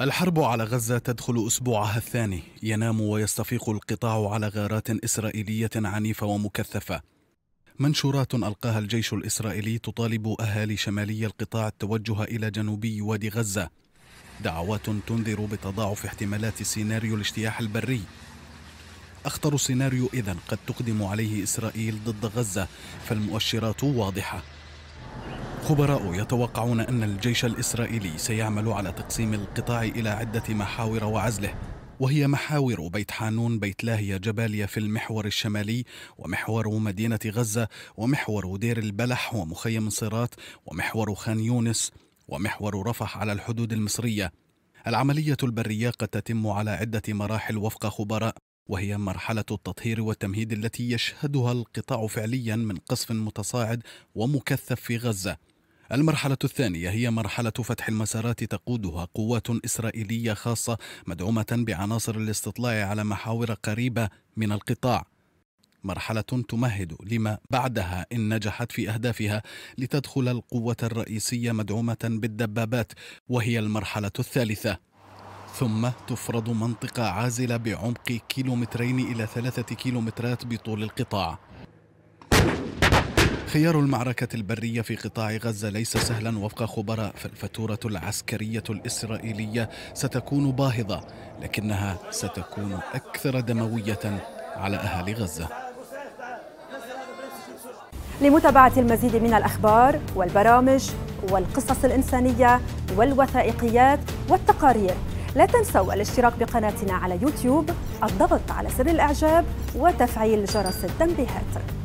الحرب على غزة تدخل أسبوعها الثاني ينام ويستفيق القطاع على غارات إسرائيلية عنيفة ومكثفة منشورات ألقاها الجيش الإسرائيلي تطالب أهالي شمالي القطاع التوجه إلى جنوبي وادي غزة دعوات تنذر بتضاعف احتمالات سيناريو الاجتياح البري أخطر سيناريو إذن قد تقدم عليه إسرائيل ضد غزة فالمؤشرات واضحة خبراء يتوقعون أن الجيش الإسرائيلي سيعمل على تقسيم القطاع إلى عدة محاور وعزله وهي محاور بيت حانون بيت لاهية جباليا في المحور الشمالي ومحور مدينة غزة ومحور دير البلح ومخيم صيرات ومحور خان يونس ومحور رفح على الحدود المصرية العملية البرية قد تتم على عدة مراحل وفق خبراء وهي مرحلة التطهير والتمهيد التي يشهدها القطاع فعليا من قصف متصاعد ومكثف في غزة المرحلة الثانية هي مرحلة فتح المسارات تقودها قوات إسرائيلية خاصة مدعومة بعناصر الاستطلاع على محاور قريبة من القطاع مرحلة تمهد لما بعدها إن نجحت في أهدافها لتدخل القوة الرئيسية مدعومة بالدبابات وهي المرحلة الثالثة ثم تفرض منطقة عازلة بعمق كيلومترين إلى ثلاثة كيلومترات بطول القطاع خيار المعركة البرية في قطاع غزة ليس سهلا وفق خبراء فالفاتورة العسكرية الإسرائيلية ستكون باهظة لكنها ستكون أكثر دموية على أهالي غزة لمتابعة المزيد من الأخبار والبرامج والقصص الإنسانية والوثائقيات والتقارير لا تنسوا الاشتراك بقناتنا على يوتيوب الضغط على زر الإعجاب وتفعيل جرس التنبيهات